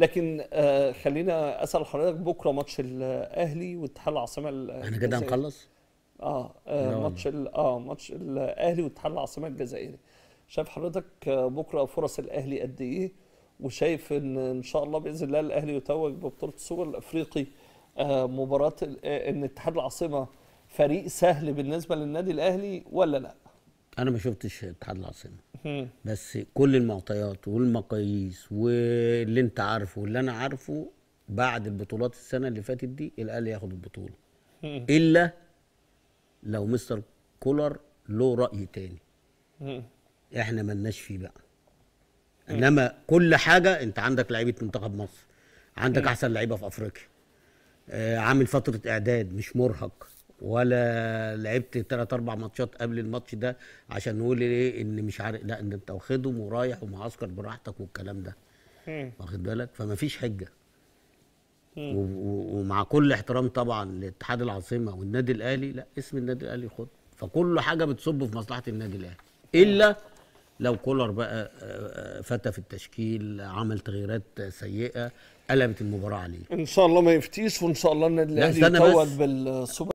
لكن آه، خلينا اسال حضرتك بكره ماتش الاهلي والاتحاد العاصمه احنا كده هنخلص؟ اه, آه ماتش اه ماتش الاهلي والاتحاد العاصمه الجزائري شايف حضرتك آه، بكره فرص الاهلي قد ايه؟ وشايف ان ان شاء الله باذن الله الاهلي يتوج ببطوله السوبر الافريقي آه مباراه آه، ان اتحاد العاصمه فريق سهل بالنسبه للنادي الاهلي ولا لا؟ انا ما شفتش اتحاد العاصمه بس كل المعطيات والمقاييس واللي انت عارفه واللي انا عارفه بعد البطولات السنه اللي فاتت دي الاهلي ياخد البطوله الا لو مستر كولر له راي تاني احنا مالناش فيه بقى انما كل حاجه انت عندك لعيبه منتخب مصر عندك احسن لعيبه في افريقيا آه، عامل فتره اعداد مش مرهق ولا لعبت ثلاث اربع ماتشات قبل الماتش ده عشان نقول ايه ان مش عارف لا ان انت واخدهم ورايح ومعسكر براحتك والكلام ده واخد بالك فما فيش حجه ومع كل احترام طبعا لاتحاد العاصمه والنادي الاهلي لا اسم النادي الاهلي خد فكل حاجه بتصب في مصلحه النادي الاهلي الا لو كولر بقى آه، آه، فتى في التشكيل عمل تغييرات سيئه قلبت المباراه عليه ان شاء الله ما يفتيش وان شاء الله النادي الاهلي يطول بالسوبر